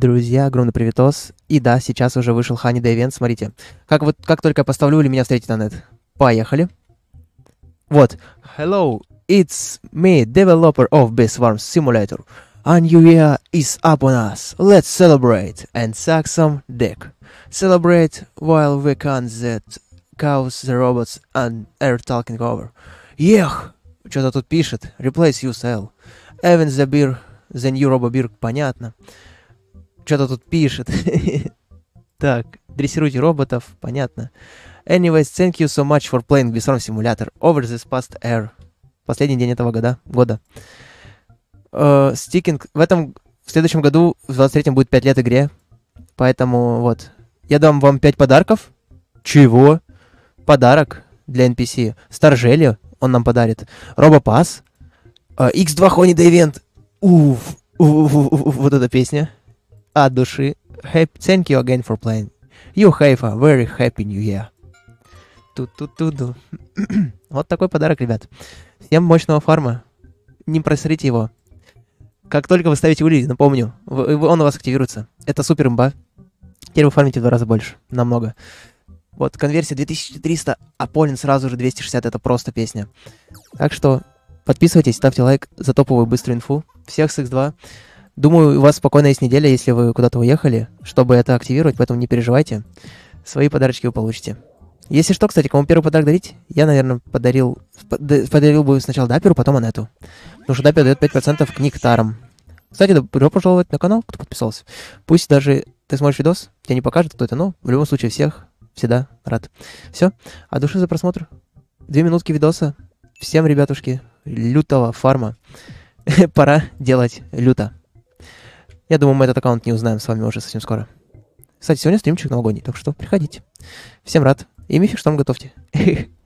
Друзья, огромный приветос. И да, сейчас уже вышел Хани Дэйвен, смотрите. Как вот, как только я поставлю, или меня встретит на нет. Поехали. Вот. Hello, it's me, developer of Beastworm Simulator. A new year is upon us. Let's celebrate and suck some dick. Celebrate while we can that cows, the robots and air talking over. Ех! Что-то тут пишет. Replace USL. Evans the beer, the new robo beer, понятно что-то тут пишет. так, дрессируйте роботов, понятно. Anyways, thank you so much for playing Bison Simulator over this past air. Последний день этого года. года. Э, стикинг. В этом, в следующем году, в 23-м будет 5 лет игре. Поэтому вот. Я дам вам 5 подарков. Чего? Подарок для NPC. Старжелью он нам подарит. Робопас. Э, X2 Holiday Event. Уф, уф, уф, уф, вот эта песня от души thank you again for playing. You have a very happy new year. Ту-ту-ту-ду. вот такой подарок, ребят. Всем мощного фарма. Не просрите его. Как только вы ставите улей, напомню, он у вас активируется. Это супер имба. Теперь вы фармите в два раза больше. Намного. Вот, конверсия 2300, а Полин сразу же 260, это просто песня. Так что подписывайтесь, ставьте лайк за топовую быструю инфу. Всех с X2. Думаю, у вас спокойно есть неделя, если вы куда-то уехали, чтобы это активировать, поэтому не переживайте. Свои подарочки вы получите. Если что, кстати, кому первый подарок дарить, я, наверное, подарил, подарил бы сначала Даперу, потом Анету. Потому что Дапер дает 5% книг тарам. Кстати, добро пожаловать на канал, кто подписался. Пусть даже ты смотришь видос, тебе не покажет, кто это, но в любом случае всех всегда рад. Все, а души за просмотр. Две минутки видоса. Всем, ребятушки, лютого фарма. Пора делать люто. Я думаю, мы этот аккаунт не узнаем с вами уже совсем скоро. Кстати, сегодня стримчик новогодний, так что приходите. Всем рад. И мифик вам готовьте.